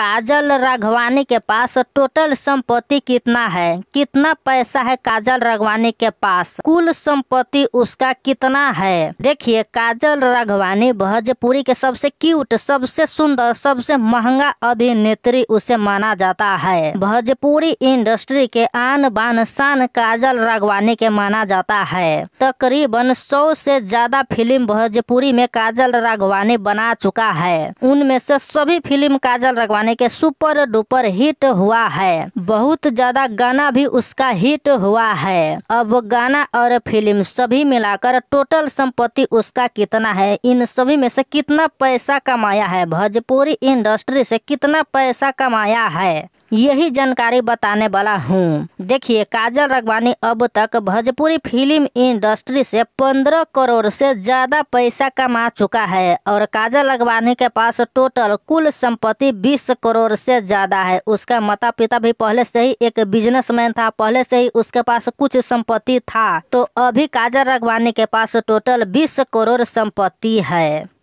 काजल राघवानी के पास टोटल संपत्ति कितना है कितना पैसा है काजल राघवानी के पास कुल संपत्ति उसका कितना है देखिए काजल राघवानी भोजपुरी के सबसे क्यूट सबसे सुंदर सबसे महंगा अभिनेत्री उसे माना जाता है भोजपुरी इंडस्ट्री के आन बान शान काजल राघवानी के माना जाता है तकरीबन सौ से ज्यादा फिल्म भोजपुरी में काजल राघवानी बना चुका है उनमें से सभी फिल्म काजल राघवानी यानी कि सुपर डुपर हिट हुआ है बहुत ज्यादा गाना भी उसका हिट हुआ है अब गाना और फिल्म सभी मिलाकर टोटल संपत्ति उसका कितना है इन सभी में से कितना पैसा कमाया है भोजपुरी इंडस्ट्री से कितना पैसा कमाया है यही जानकारी बताने वाला हूँ देखिए काजल रगवानी अब तक भोजपुरी फिल्म इंडस्ट्री से 15 करोड़ से ज्यादा पैसा कमा चुका है और काजल रगवानी के पास टोटल कुल संपत्ति 20 करोड़ से ज्यादा है उसका माता पिता भी पहले से ही एक बिजनेसमैन था पहले से ही उसके पास कुछ संपत्ति था तो अभी काजल रगवानी के पास टोटल बीस करोड़ संपत्ति है